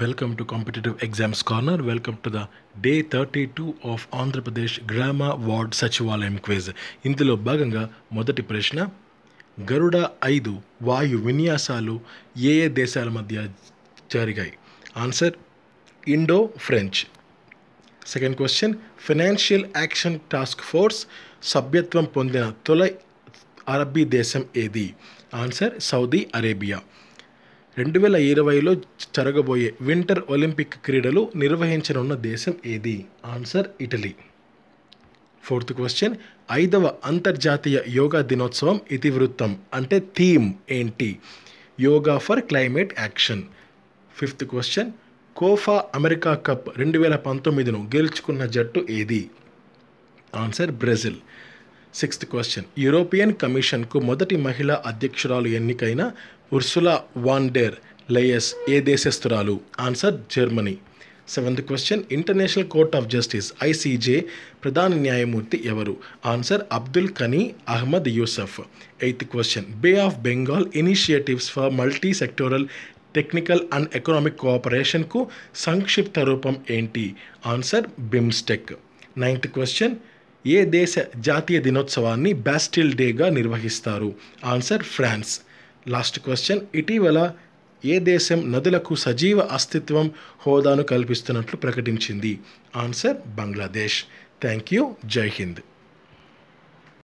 welcome to competitive exams corner welcome to the day thirty two of Andhra Pradesh గ్రామ ward సచివాలయం క్వేజ్ ఇందులో భాగంగా మొదటి ప్రశ్న గరుడ ఐదు వాయు విన్యాసాలు ఏ ఏ దేశాల మధ్య జరిగాయి answer Indo French second question financial action task force సభ్యత్వం పొందిన తొలి అరబ్బీ దేశం ఏది ఆన్సర్ సౌదీ అరేబియా రెండు వేల ఇరవైలో జరగబోయే వింటర్ ఒలింపిక్ క్రీడలు నిర్వహించనున్న దేశం ఏది ఆన్సర్ ఇటలీ ఫోర్త్ క్వశ్చన్ ఐదవ అంతర్జాతీయ యోగా దినోత్సవం ఇతివృత్తం అంటే థీమ్ ఏంటి yoga for climate action fifth question Copa America cup రెండు వేల పంతొమ్మిదిను గెలుచుకున్న జట్టు ఏది answer Brazil sixth question European కమిషన్కు మొదటి మహిళా అధ్యక్షురాలు ఎన్నికైన ఉర్సులా వాన్డేర్ లయస్ ఏ దేశస్తురాలు answer Germany seventh question international court of justice ICJ ప్రధాన న్యాయమూర్తి ఎవరు answer Abdul Qawi Ahmed Yusuf eighth question bay of Bengal initiatives for multi sectoral technical and economic కోఆపరేషన్కు సంక్షిప్త రూపం ఏంటి ఆన్సర్ బిమ్స్టెక్ నైన్త్ క్వశ్చన్ ఏ దేశ జాతీయ దినోత్సవాన్ని బ్యాస్టిల్ డేగా నిర్వహిస్తారు ఆన్సర్ ఫ్రాన్స్ లాస్ట్ క్వశ్చన్ ఇటీవల ఏ దేశం నదులకు సజీవ అస్తిత్వం హోదాను కల్పిస్తున్నట్లు ప్రకటించింది ఆన్సర్ బంగ్లాదేశ్ థ్యాంక్ యూ జై హింద్